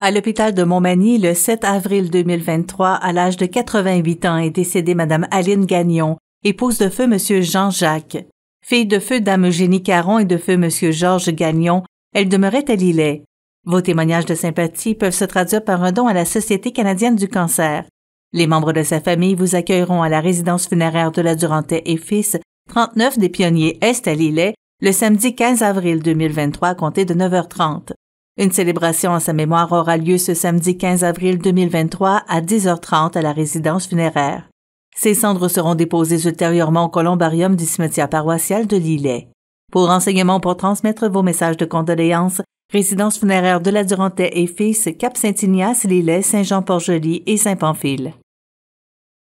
À l'hôpital de Montmagny, le 7 avril 2023, à l'âge de 88 ans, est décédée Madame Aline Gagnon, épouse de feu Monsieur Jean-Jacques. Fille de feu Dame Eugénie Caron et de feu Monsieur Georges Gagnon, elle demeurait à Lillet. Vos témoignages de sympathie peuvent se traduire par un don à la Société canadienne du cancer. Les membres de sa famille vous accueilleront à la résidence funéraire de la Durantais et Fils, 39 des Pionniers Est à Lillet, le samedi 15 avril 2023 compté de 9h30. Une célébration en sa mémoire aura lieu ce samedi 15 avril 2023 à 10h30 à la résidence funéraire. Ses cendres seront déposées ultérieurement au columbarium du cimetière paroissial de Lillet. Pour renseignements pour transmettre vos messages de condoléances, résidence funéraire de la Durantais et Fils, Cap-Saint-Ignace, Lillet, Saint-Jean-Port-Joli et Saint-Pamphile.